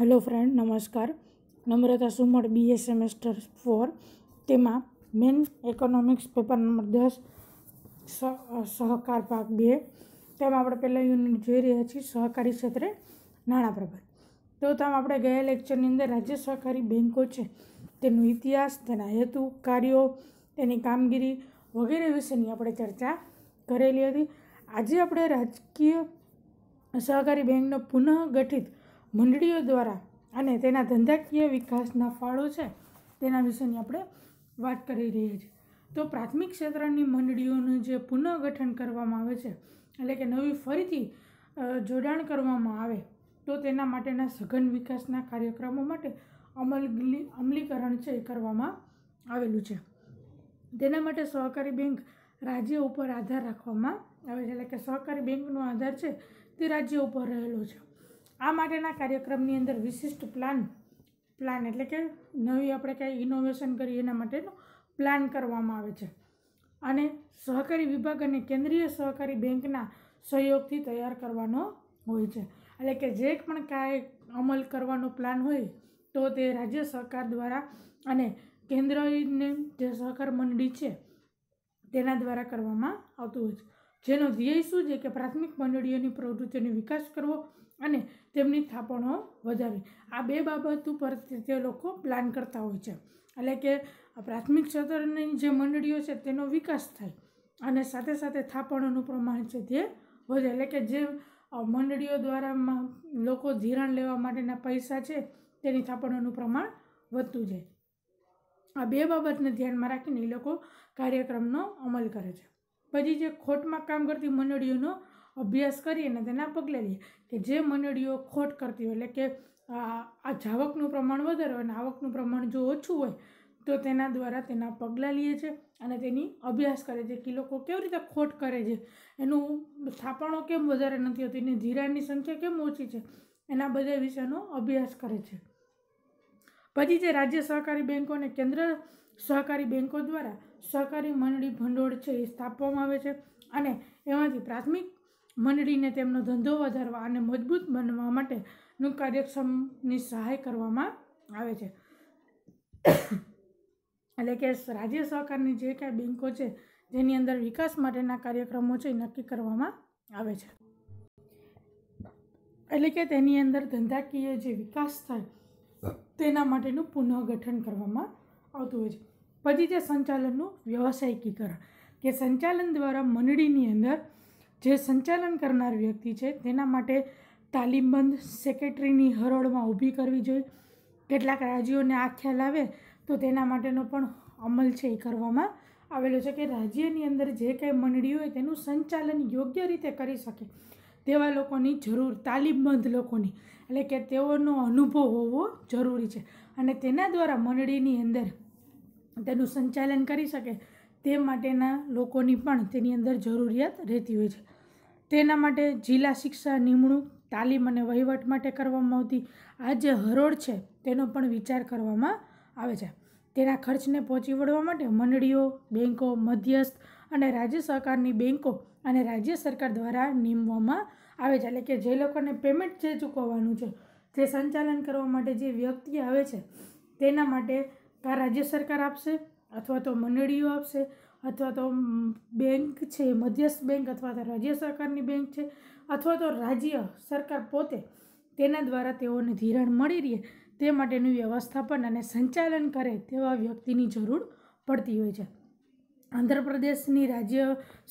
hello friend નમસ્કાર નમ્રતા સુમર BA semester four તેમાં મેન ઇકોનોમિક્સ પેપર નંબર દસ સહકાર ભાગ બે તેમાં આપણે પહેલાં યુનિટ જોઈ રહ્યા છીએ સહકારી ક્ષેત્રે નાણાં પ્રબંધ તો તેમ આપણે ગયા લેક્ચરની અંદર રાજ્ય સહકારી બેન્કો છે તેનો ઇતિહાસ તેના હેતુ કાર્યો તેની કામગીરી વગેરે વિશેની આપણે ચર્ચા કરેલી હતી આજે આપણે રાજકીય સહકારી બેંકનો પુનઃગઠિત મંડળીઓ દ્વારા અને તેના ધંધાકીય વિકાસના ફાળો છે તેના વિશેની આપણે વાત કરી રહ્યા છીએ તો પ્રાથમિક ક્ષેત્રની મંડળીઓનું જે પુનઃગઠન કરવામાં આવે છે એટલે કે નવી ફરીથી જોડાણ કરવામાં આવે તો તેના માટેના સઘન વિકાસના કાર્યક્રમો માટે અમલગી અમલીકરણ છે એ કરવામાં આવેલું છે તેના માટે સહકારી બેંક રાજ્ય ઉપર આધાર રાખવામાં આવે છે એટલે કે સહકારી બેંકનો આધાર છે તે રાજ્ય ઉપર રહેલો છે આ માટેના કાર્યક્રમની અંદર વિશિષ્ટ પ્લાન પ્લાન એટલે કે નવી આપણે કંઈ ઇનોવેશન કરીએ એના માટેનો પ્લાન કરવામાં આવે છે અને સહકારી વિભાગ અને કેન્દ્રીય સહકારી બેંકના સહયોગથી તૈયાર કરવાનો હોય છે એટલે કે જે પણ કાંઈ અમલ કરવાનો પ્લાન હોય તો તે રાજ્ય સરકાર દ્વારા અને કેન્દ્રની જે સહકાર મંડળી છે તેના દ્વારા કરવામાં આવતું હોય છે જેનો ધ્યેય શું છે કે પ્રાથમિક મંડળીઓની પ્રવૃત્તિઓનો વિકાસ કરવો અને તેમની થાપણો વધારવી આ બે બાબત ઉપર તે લોકો પ્લાન કરતા હોય છે એટલે કે પ્રાથમિક ક્ષેત્રની જે મંડળીઓ છે તેનો વિકાસ થાય અને સાથે સાથે થાપણોનું પ્રમાણ છે તે વધે એટલે કે જે મંડળીઓ દ્વારા લોકો ધિરાણ લેવા માટેના પૈસા છે તેની થાપણોનું પ્રમાણ વધતું જાય આ બે બાબતને ધ્યાનમાં રાખીને એ લોકો કાર્યક્રમનો અમલ કરે છે પછી જે ખોટમાં કામ કરતી મંડળીઓનો અભ્યાસ કરીએ અને તેના પગલે લઈએ કે જે મંડળીઓ ખોટ કરતી હોય એટલે કે આ જાવકનું પ્રમાણ વધારે હોય અને આવકનું પ્રમાણ જો ઓછું હોય તો તેના દ્વારા તેના પગલાં લઈએ છે અને તેની અભ્યાસ કરે છે કે લોકો કેવી રીતે ખોટ કરે છે એનું સ્થાપણો કેમ વધારે નથી હોતી એની ધીરાની સંખ્યા કેમ ઓછી છે એના બધા વિશેનો અભ્યાસ કરે છે પછી જે રાજ્ય સહકારી બેન્કો અને કેન્દ્ર સહકારી બેન્કો દ્વારા સહકારી મંડળી ભંડોળ છે એ સ્થાપવામાં આવે છે અને એમાંથી પ્રાથમિક મંડળીને તેમનો ધંધો વધારવા અને મજબૂત બનવા માટેનું કાર્યક્ષમની સહાય કરવામાં આવે છે એટલે કે રાજ્ય સહકારની જે કાંઈ બેન્કો છે જેની અંદર વિકાસ માટેના કાર્યક્રમો છે એ નક્કી કરવામાં આવે છે એટલે કે તેની અંદર ધંધાકીય જે વિકાસ થાય તેના માટેનું પુનઃગઠન કરવામાં આવતું હોય છે પછી છે સંચાલનનું વ્યવસાયિકીકરણ કે સંચાલન દ્વારા મંડળીની અંદર જે સંચાલન કરનાર વ્યક્તિ છે તેના માટે તાલીમબંધ સેક્રેટરીની હરોળમાં ઊભી કરવી જોઈએ કેટલાક રાજ્યોને આ ખ્યાલ આવે તો તેના માટેનો પણ અમલ છે એ કરવામાં આવેલો છે કે રાજ્યની અંદર જે કાંઈ મંડળી હોય તેનું સંચાલન યોગ્ય રીતે કરી શકે તેવા લોકોની જરૂર તાલીમબંધ લોકોની એટલે કે તેઓનો અનુભવ હોવો જરૂરી છે અને તેના દ્વારા મંડળીની અંદર તેનું સંચાલન કરી શકે તે માટેના લોકોની પણ તેની અંદર જરૂરિયાત રહેતી હોય છે તેના માટે જિલ્લા શિક્ષા નિમણૂક તાલીમ અને વહીવટ માટે કરવામાં આવતી આ જે હરોળ છે તેનો પણ વિચાર કરવામાં આવે છે તેના ખર્ચને પહોંચી વળવા માટે મંડળીઓ બેન્કો મધ્યસ્થ અને રાજ્ય સરકારની બેન્કો અને રાજ્ય સરકાર દ્વારા નિમવામાં આવે છે એટલે કે જે લોકોને પેમેન્ટ જે ચૂકવવાનું છે જે સંચાલન કરવા માટે જે વ્યક્તિ આવે છે તેના માટે કાં રાજ્ય સરકાર આપશે અથવા તો મંડળીઓ આપશે અથવા તો બેંક છે મધ્યસ્થ બેંક અથવા તો રાજ્ય સરકારની બેંક છે અથવા તો રાજ્ય સરકાર પોતે તેના દ્વારા તેઓને ધિરાણ મળી રહે તે માટેનું વ્યવસ્થાપન અને સંચાલન કરે તેવા વ્યક્તિની જરૂર પડતી હોય છે આંધ્રપ્રદેશની રાજ્ય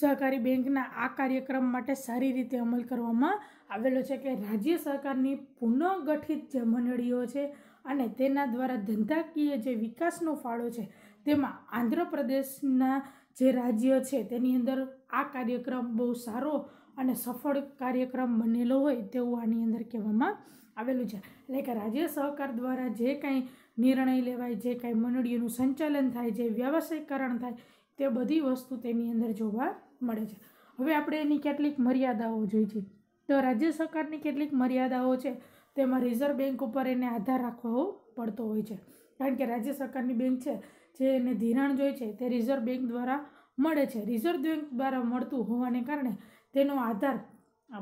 સહકારી બેંકના આ કાર્યક્રમ માટે સારી રીતે અમલ કરવામાં આવેલો છે કે રાજ્ય સરકારની પુનઃગઠિત જે મંડળીઓ છે અને તેના દ્વારા ધંધાકીય જે વિકાસનો ફાળો છે તેમાં આંધ્રપ્રદેશના જે રાજ્ય છે તેની અંદર આ કાર્યક્રમ બહુ સારો અને સફળ કાર્યક્રમ બનેલો હોય તેવું આની અંદર કહેવામાં આવેલું છે એટલે કે રાજ્ય સહકાર દ્વારા જે કાંઈ નિર્ણય લેવાય જે કાંઈ મંડળીઓનું સંચાલન થાય જે વ્યવસાયીકરણ થાય તે બધી વસ્તુ તેની અંદર જોવા મળે છે હવે આપણે એની કેટલીક મર્યાદાઓ જોઈ છે તો રાજ્ય સરકારની કેટલીક મર્યાદાઓ છે તેમાં રિઝર્વ બેન્ક ઉપર એને આધાર રાખવો પડતો હોય છે કારણ કે રાજ્ય સરકારની બેંક છે જે એને ધિરાણ જોઈ છે તે રિઝર્વ બેન્ક દ્વારા મળે છે રિઝર્વ બેન્ક દ્વારા મળતું હોવાને કારણે તેનો આધાર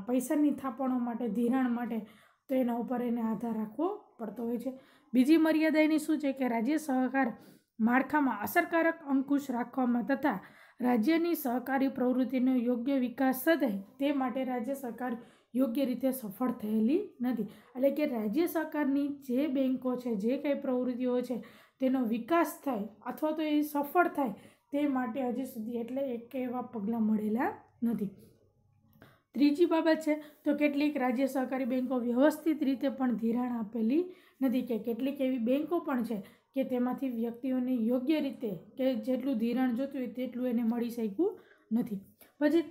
પૈસાની થાપણો માટે ધિરાણ માટે તો એના ઉપર એને આધાર રાખવો પડતો હોય છે બીજી મર્યાદા એની શું છે કે રાજ્ય સહકાર માળખામાં અસરકારક અંકુશ રાખવામાં તથા રાજ્યની સહકારી પ્રવૃત્તિનો યોગ્ય વિકાસ સદાય તે માટે રાજ્ય સરકાર યોગ્ય રીતે સફળ થયેલી નથી એટલે કે રાજ્ય સરકારની જે બેન્કો છે જે કંઈ પ્રવૃત્તિઓ છે તેનો વિકાસ થાય અથવા તો એ સફળ થાય તે માટે હજી સુધી એટલે એક એવા પગલાં મળેલા નથી ત્રીજી બાબત છે તો કેટલીક રાજ્ય સહકારી બેન્કો વ્યવસ્થિત રીતે પણ ધિરાણ આપેલી નથી કે કેટલીક એવી બેન્કો પણ છે કે તેમાંથી વ્યક્તિઓને યોગ્ય રીતે કે જેટલું ધિરાણ જોતું હોય તેટલું એને મળી શક્યું નથી પછી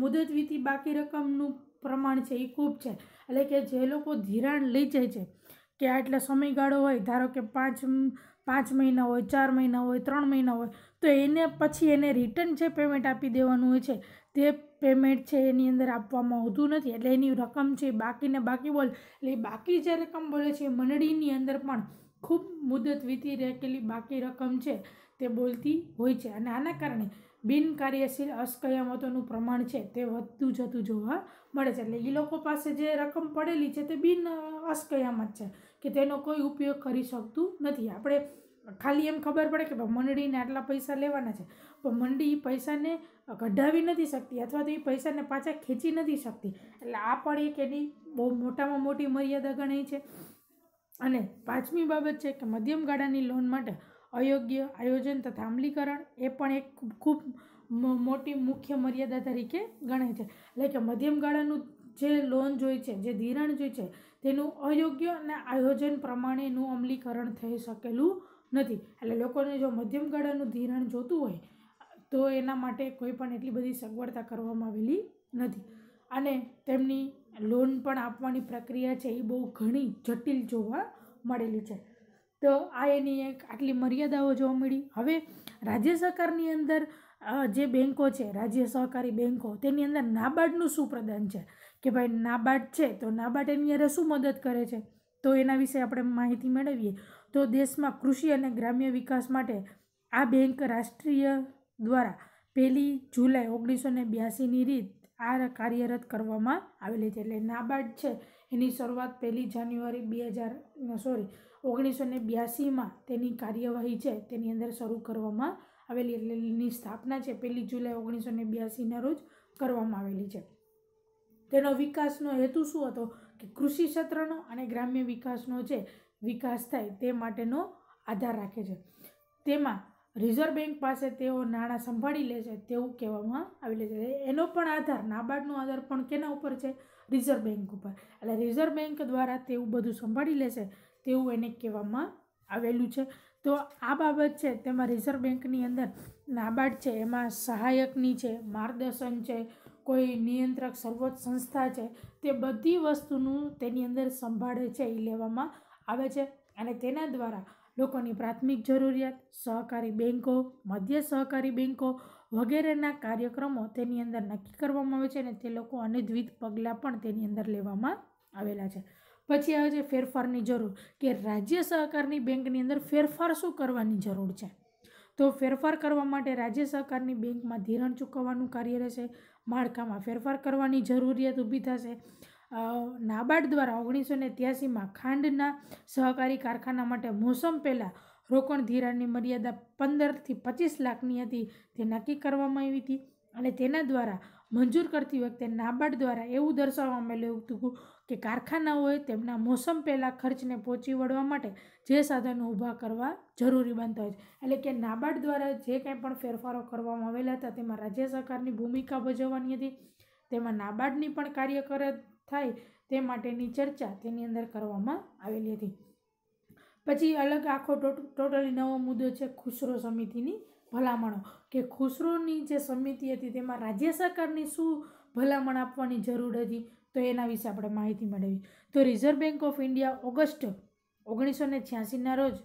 મુદતવીતી બાકી રકમનું પ્રમાણ છે એ ખૂબ છે એટલે કે જે લોકો ધિરાણ લઈ જાય છે કે આટલા સમયગાળો હોય ધારો કે પાંચ પાંચ મહિના હોય ચાર મહિના હોય ત્રણ મહિના હોય તો એને પછી એને રિટર્ન જે પેમેન્ટ આપી દેવાનું હોય છે તે પેમેન્ટ છે એની અંદર આપવામાં આવતું નથી એટલે એની રકમ છે બાકીને બાકી બોલ એટલે બાકી જે રકમ બોલે છે મંડળીની અંદર પણ ખૂબ મુદત વીતી રહેલી બાકી રકમ છે તે બોલતી હોય છે અને આના કારણે બિનકાર્યશીલ અસ્કયામતોનું પ્રમાણ છે તે વધતું જતું જોવા મળે છે એટલે એ લોકો પાસે જે રકમ પડેલી છે તે બિન અસ્કયામત છે કે તેનો કોઈ ઉપયોગ કરી શકતું નથી આપણે ખાલી એમ ખબર પડે કે મંડળીને આટલા પૈસા લેવાના છે પણ મંડળી એ પૈસાને કઢાવી નથી શકતી અથવા તો એ પૈસાને પાછા ખેંચી નથી શકતી એટલે આ પણ એક એની બહુ મોટામાં મોટી મર્યાદા ગણાય છે અને પાંચમી બાબત છે કે મધ્યમ ગાળાની લોન માટે અયોગ્ય આયોજન તથા અમલીકરણ એ પણ એક ખૂબ મોટી મુખ્ય મર્યાદા તરીકે ગણાય છે એટલે કે મધ્યમ ગાળાનું જે લોન જોઈ છે જે ધિરાણ જોઈ છે તેનું અયોગ્ય અને આયોજન પ્રમાણેનું અમલીકરણ થઈ શકેલું નથી એટલે લોકોને જો મધ્યમ ગાળાનું ધિરાણ જોતું હોય તો એના માટે કોઈ પણ એટલી બધી સગવડતા કરવામાં આવેલી નથી અને તેમની લોન પણ આપવાની પ્રક્રિયા છે એ બહુ ઘણી જટિલ જોવા મળેલી છે તો આ એની એક આટલી મર્યાદાઓ જોવા મળી હવે રાજ્ય સરકારની અંદર જે બેન્કો છે રાજ્ય સહકારી બેન્કો તેની અંદર નાબાર્ડનું શું પ્રદાન છે કે ભાઈ નાબાર્ડ છે તો નાબાર્ડ એની અંદર શું મદદ કરે છે તો એના વિશે આપણે માહિતી મેળવીએ તો દેશમાં કૃષિ અને ગ્રામ્ય વિકાસ માટે આ બેંક રાષ્ટ્રીય દ્વારા પહેલી જુલાઈ ઓગણીસો ને બ્યાસીની રીત આ કાર્યરત કરવામાં આવેલી છે એટલે નાબાર્ડ છે એની શરૂઆત પહેલી જાન્યુઆરી બે હજાર સોરી ઓગણીસો ને બ્યાસીમાં તેની કાર્યવાહી છે તેની અંદર શરૂ કરવામાં આવેલી એટલે એની સ્થાપના છે પહેલી જુલાઈ ઓગણીસો ને બ્યાસીના રોજ કરવામાં આવેલી છે તેનો વિકાસનો હેતુ શું હતો કે કૃષિ ક્ષેત્રનો અને ગ્રામ્ય વિકાસનો જે વિકાસ થાય તે માટેનો આધાર રાખે છે તેમાં રિઝર્વ બેન્ક પાસે તેઓ નાણાં સંભાળી લે છે તેવું કહેવામાં આવેલું છે એનો પણ આધાર નાબાર્ડનો આધાર પણ કેના ઉપર છે રિઝર્વ બેન્ક ઉપર એટલે રિઝર્વ બેન્ક દ્વારા તેવું બધું સંભાળી લે છે તેવું એને કહેવામાં આવેલું છે તો આ બાબત છે તેમાં રિઝર્વ બેન્કની અંદર નાબાર્ડ છે એમાં સહાયકની છે માર્ગદર્શન છે કોઈ નિયંત્રક સર્વોચ્ચ સંસ્થા છે તે બધી વસ્તુનું તેની અંદર સંભાળે છે એ લેવામાં આવે છે અને તેના દ્વારા લોકોની પ્રાથમિક જરૂરિયાત સહકારી બેન્કો મધ્ય સહકારી બેન્કો વગેરેના કાર્યક્રમો તેની અંદર નક્કી કરવામાં આવે છે અને તે લોકો અનેકવિધ પગલાં પણ તેની અંદર લેવામાં આવેલા છે પછી આવે છે ફેરફારની જરૂર કે રાજ્ય સહકારની બેંકની અંદર ફેરફાર શું કરવાની જરૂર છે તો ફેરફાર કરવા માટે રાજ્ય સહકારની બેંકમાં ધિરાણ ચૂકવવાનું કાર્ય રહેશે માળખામાં ફેરફાર કરવાની જરૂરિયાત ઊભી થશે નાબાર્ડ દ્વારા ઓગણીસો ને ત્યાસીમાં ખાંડના સહકારી કારખાના માટે મોસમ પહેલાં રોકાણ ધિરાણની મર્યાદા પંદરથી પચીસ લાખની હતી તે નક્કી કરવામાં આવી હતી અને તેના દ્વારા મંજૂર કરતી વખતે નાબાર્ડ દ્વારા એવું દર્શાવવામાં આવ્યું હતું કે કારખાનાઓએ તેમના મોસમ પહેલાં ખર્ચને પહોંચી વળવા માટે જે સાધનો ઊભા કરવા જરૂરી બનતા હોય છે એટલે કે નાબાર્ડ દ્વારા જે કંઈ પણ ફેરફારો કરવામાં આવેલા હતા તેમાં રાજ્ય સરકારની ભૂમિકા ભજવવાની હતી તેમાં નાબાર્ડની પણ કાર્યકર થાય તે માટેની ચર્ચા તેની અંદર કરવામાં આવેલી હતી પછી અલગ આખો ટોટલી નવો મુદ્દો છે ખુસરો સમિતિની ભલામણો કે ખુસરોની જે સમિતિ હતી તેમાં રાજ્ય સરકારની શું ભલામણ આપવાની જરૂર હતી તો એના વિશે આપણે માહિતી મેળવી તો reserve bank of India August ઓગણીસો ને છ્યાસીના રોજ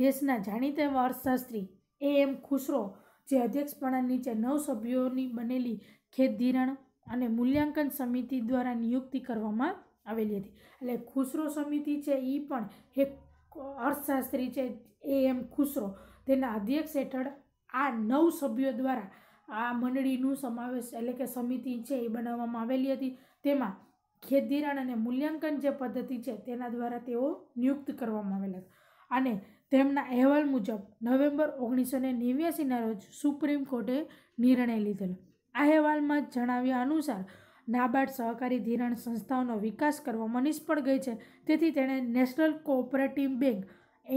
દેશના જાણીતા અર્થશાસ્ત્રી એ એમ ખુસરો જે અધ્યક્ષપણા નીચે નવ સભ્યોની બનેલી ખેત ધિરાણ અને મૂલ્યાંકન સમિતિ દ્વારા નિયુક્તિ કરવામાં આવેલી હતી એટલે ખુસરો સમિતિ છે એ પણ એક અર્થશાસ્ત્રી છે એ એમ ખુસરો તેના અધ્યક્ષ હેઠળ આ નવ સભ્યો દ્વારા આ મંડળીનું સમાવેશ એટલે કે સમિતિ છે એ બનાવવામાં આવેલી હતી તેમાં ખેત અને મૂલ્યાંકન જે પદ્ધતિ છે તેના દ્વારા તેઓ નિયુક્ત કરવામાં આવેલા હતા અને તેમના અહેવાલ મુજબ નવેમ્બર ઓગણીસો ને નેવ્યાસીના રોજ સુપ્રીમ કોર્ટે નિર્ણય લીધેલો અહેવાલમાં જણાવ્યા અનુસાર નાબાર્ડ સહકારી ધિરાણ સંસ્થાઓનો વિકાસ કરવામાં નિષ્ફળ ગઈ છે તેથી તેણે national cooperative bank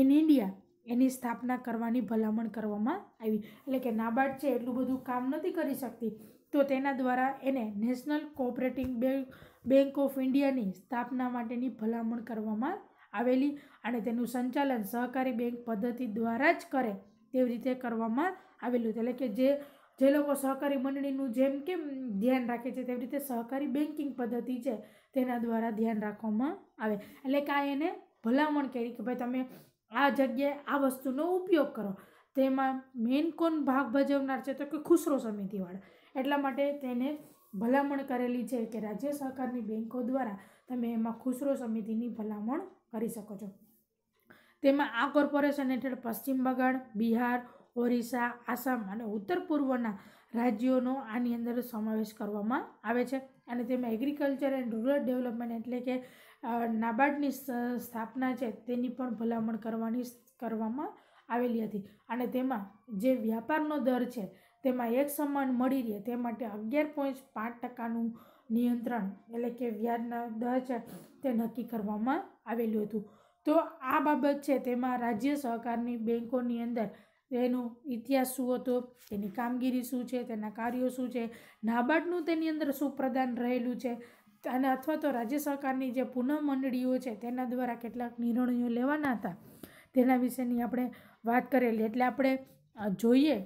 in India એની સ્થાપના કરવાની ભલામણ કરવામાં આવી એટલે કે નાબાર્ડ છે એટલું બધું કામ નથી કરી શકતી તો તેના દ્વારા એને national cooperative bank bank of ઇન્ડિયાની સ્થાપના માટેની ભલામણ કરવામાં આવેલી અને તેનું સંચાલન સહકારી બેંક પદ્ધતિ દ્વારા જ કરે તેવી રીતે કરવામાં આવેલું એટલે કે જે જે લોકો સહકારી મંડળીનું જેમ કેમ ધ્યાન રાખે છે તેવી રીતે સહકારી બેન્કિંગ પદ્ધતિ છે તેના દ્વારા ધ્યાન રાખવામાં આવે એટલે કાંઈ એને ભલામણ કરી કે ભાઈ તમે આ જગ્યાએ આ વસ્તુનો ઉપયોગ કરો તેમાં મેન કોણ ભાગ ભજવનાર છે તો કે ખુસરો સમિતિવાળા એટલા માટે તેને ભલામણ કરેલી છે કે રાજ્ય સહકારની બેન્કો દ્વારા તમે એમાં ખુસરો સમિતિની ભલામણ કરી શકો છો તેમાં આ કોર્પોરેશન હેઠળ પશ્ચિમ બંગાળ બિહાર ઓરિસ્સા આસામ અને ઉત્તર પૂર્વના રાજ્યોનો આની અંદર સમાવેશ કરવામાં આવે છે અને તેમાં એગ્રીકલ્ચર એન્ડ રૂરલ ડેવલપમેન્ટ એટલે કે નાબાર્ડની સ્થાપના છે તેની પણ ભલામણ કરવાની કરવામાં આવેલી હતી અને તેમાં જે વ્યાપારનો દર છે તેમાં એક સમાન મળી રહે તે માટે અગિયાર પોઈન્ટ પાંચ ટકાનું નિયંત્રણ એટલે કે વ્યાજના દર છે તે નક્કી કરવામાં આવેલું હતું તો આ બાબત છે તેમાં રાજ્ય સહકારની બેન્કોની અંદર એનો ઇતિહાસ શું હતો તેની કામગીરી શું છે તેના કાર્યો શું છે નાબાર્ડનું તેની અંદર શું પ્રદાન રહેલું છે અને અથવા તો રાજ્ય સરકારની જે પુનઃ મંડળીઓ છે તેના દ્વારા કેટલાક નિર્ણયો લેવાના હતા તેના વિશેની આપણે વાત કરેલી એટલે આપણે જોઈએ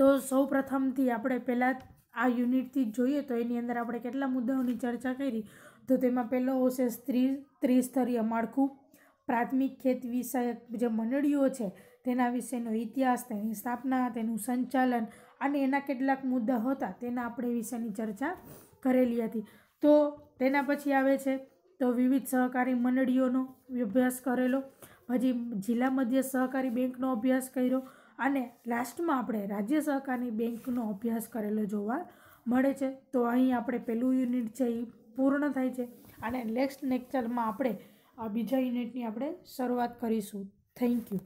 તો સૌ પ્રથમથી આપણે પહેલાં આ યુનિટથી જોઈએ તો એની અંદર આપણે કેટલા મુદ્દાઓની ચર્ચા કરી તો તેમાં પહેલો આવશે સ્ત્રી ત્રિસ્તરીય માળખું પ્રાથમિક ખેત વિષયક જે મંડળીઓ છે તેના વિશેનો ઇતિહાસ તેની સ્થાપના તેનું સંચાલન અને એના કેટલાક મુદ્દા હતા તેના આપણે વિશેની ચર્ચા કરેલી હતી તો તેના પછી આવે છે તો વિવિધ સહકારી મંડળીઓનો અભ્યાસ કરેલો પછી જિલ્લા મધ્ય સહકારી બેંકનો અભ્યાસ કર્યો અને લાસ્ટમાં આપણે રાજ્ય સહકારી બેંકનો અભ્યાસ કરેલો જોવા મળે છે તો અહીં આપણે પહેલું યુનિટ છે એ પૂર્ણ થાય છે અને નેક્સ્ટ લેક્ચરમાં આપણે બીજા યુનિટની આપણે શરૂઆત કરીશું થેન્ક યુ